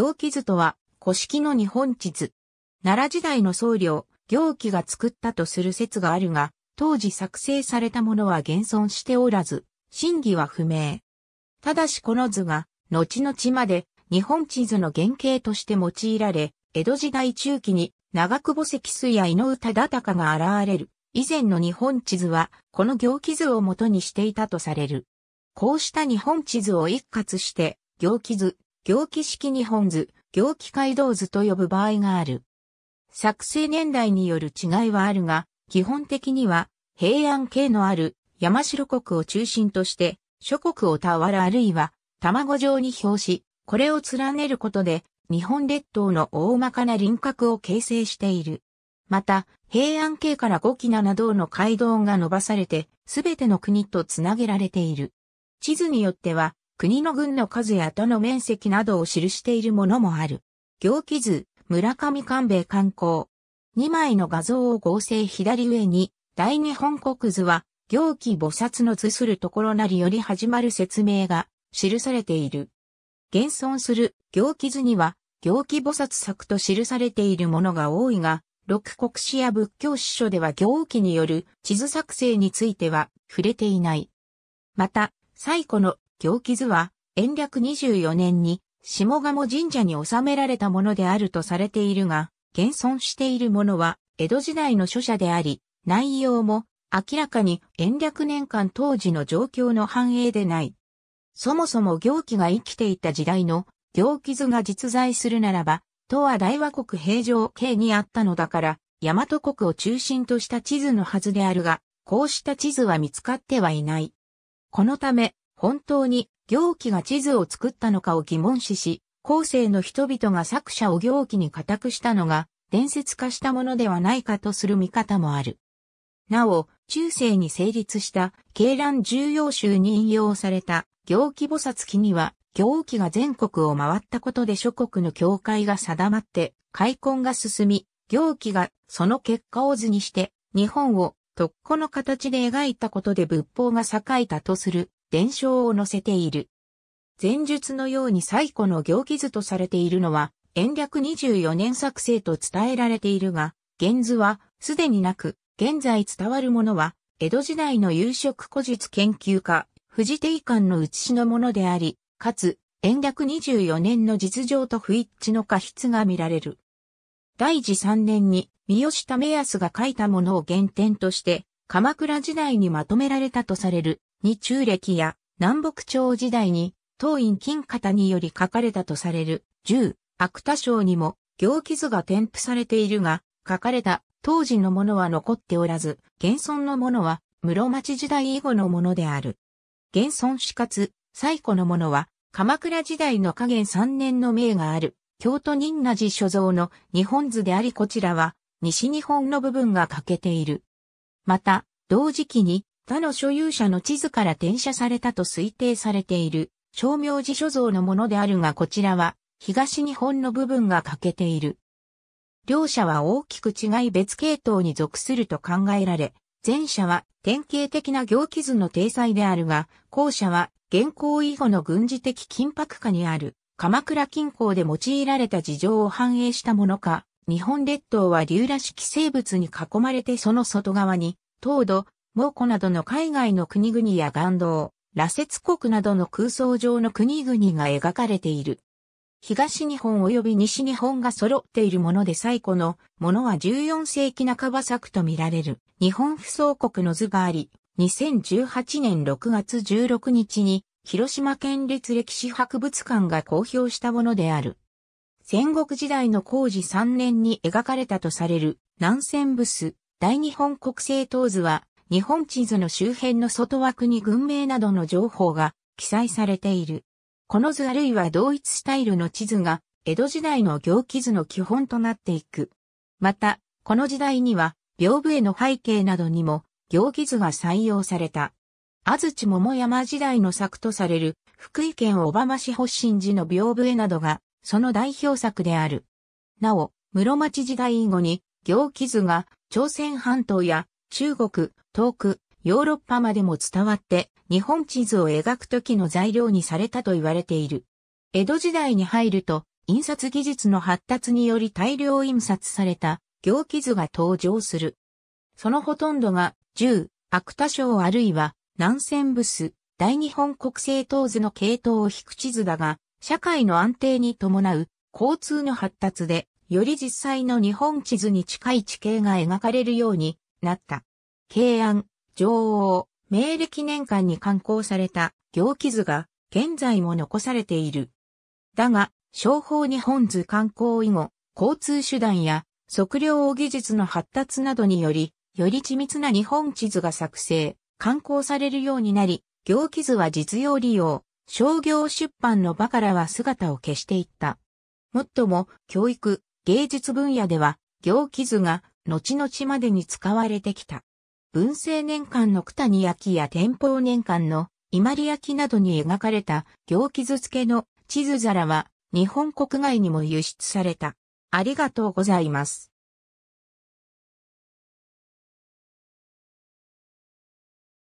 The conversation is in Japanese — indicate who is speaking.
Speaker 1: 行基図とは、古式の日本地図。奈良時代の僧侶、行基が作ったとする説があるが、当時作成されたものは現存しておらず、真偽は不明。ただしこの図が、後々まで日本地図の原型として用いられ、江戸時代中期に長久保石水や井上忠敬が現れる。以前の日本地図は、この行基図を元にしていたとされる。こうした日本地図を一括して、行基図行基式日本図、行基街道図と呼ぶ場合がある。作成年代による違いはあるが、基本的には平安系のある山城国を中心として諸国を俵あるいは卵状に表し、これを連ねることで日本列島の大まかな輪郭を形成している。また、平安系から五期七道の街道が伸ばされて、すべての国とつなげられている。地図によっては、国の軍の数や都の面積などを記しているものもある。行基図、村上官兵衛観光。2枚の画像を合成左上に、大日本国図は、行基菩薩の図するところなりより始まる説明が記されている。現存する行基図には、行基菩薩作と記されているものが多いが、六国史や仏教史書では行基による地図作成については触れていない。また、最古の行基図は、延暦24年に、下鴨神社に収められたものであるとされているが、現存しているものは、江戸時代の書写であり、内容も、明らかに延暦年間当時の状況の反映でない。そもそも行基が生きていた時代の行基図が実在するならば、東亜大和国平城系にあったのだから、大和国を中心とした地図のはずであるが、こうした地図は見つかってはいない。このため、本当に行基が地図を作ったのかを疑問視し、後世の人々が作者を行基に固くしたのが伝説化したものではないかとする見方もある。なお、中世に成立した鶏卵重要集に引用された行基菩薩記には、行基が全国を回ったことで諸国の境界が定まって、開墾が進み、行基がその結果を図にして、日本を特攻の形で描いたことで仏法が栄えたとする伝承を載せている。前述のように最古の行基図とされているのは、延暦24年作成と伝えられているが、現図はすでになく、現在伝わるものは、江戸時代の夕食古術研究家、藤定館の写しのものであり、かつ、延暦24年の実情と不一致の過失が見られる。第治3年に、三好為康が書いたものを原点として、鎌倉時代にまとめられたとされる日中歴や南北朝時代に、当院金方により書かれたとされる、十、芥章にも、行傷が添付されているが、書かれた当時のものは残っておらず、現存のものは室町時代以後のものである。現存死活、最古のものは、鎌倉時代の下減3年の名がある、京都仁和寺所蔵の日本図でありこちらは、西日本の部分が欠けている。また、同時期に他の所有者の地図から転写されたと推定されている、商明寺所蔵のものであるがこちらは、東日本の部分が欠けている。両者は大きく違い別系統に属すると考えられ、前者は典型的な行基図の体裁であるが、後者は現行以後の軍事的緊迫下にある鎌倉近郊で用いられた事情を反映したものか、日本列島は竜し式生物に囲まれてその外側に、東土、蒙古などの海外の国々や岩道、羅刹国などの空想上の国々が描かれている。東日本及び西日本が揃っているもので最古のものは14世紀半ば作と見られる日本不走国の図があり、2018年6月16日に広島県立歴史博物館が公表したものである。戦国時代の工事3年に描かれたとされる南仙ブス大日本国政党図は日本地図の周辺の外枠に文名などの情報が記載されている。この図あるいは同一スタイルの地図が江戸時代の行基図の基本となっていく。また、この時代には屏風絵の背景などにも行基図が採用された。安土桃山時代の作とされる福井県小浜市発信寺の屏風絵などがその代表作である。なお、室町時代以後に行基図が朝鮮半島や中国、遠く、ヨーロッパまでも伝わって、日本地図を描くときの材料にされたと言われている。江戸時代に入ると、印刷技術の発達により大量印刷された行記図が登場する。そのほとんどが、銃、芥賞あるいは、南線ブス、大日本国政党図の系統を引く地図だが、社会の安定に伴う交通の発達で、より実際の日本地図に近い地形が描かれるようになった。慶安、女王、明暦年間に刊行された行記図が現在も残されている。だが、商法日本図観光以後、交通手段や測量技術の発達などにより、より緻密な日本地図が作成、刊行されるようになり、行記図は実用利用、商業出版の場からは姿を消していった。もっとも、教育、芸術分野では、行記図が後々までに使われてきた。文政年間の九谷焼や天保年間の伊万里焼などに描かれた行傷付けの地図皿は日本国外にも輸出された。ありがとうございます。